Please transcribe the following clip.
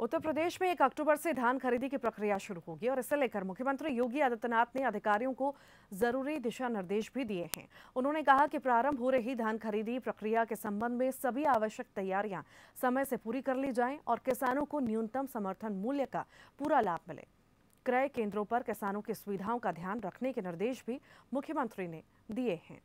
उत्तर प्रदेश में एक अक्टूबर से धान खरीदी की प्रक्रिया शुरू होगी और इसे लेकर मुख्यमंत्री योगी आदित्यनाथ ने अधिकारियों को जरूरी दिशा निर्देश भी दिए हैं उन्होंने कहा कि प्रारंभ हो रही धान खरीदी प्रक्रिया के संबंध में सभी आवश्यक तैयारियां समय से पूरी कर ली जाएं और किसानों को न्यूनतम समर्थन मूल्य का पूरा लाभ मिले क्रय केंद्रों पर किसानों की सुविधाओं का ध्यान रखने के निर्देश भी मुख्यमंत्री ने दिए हैं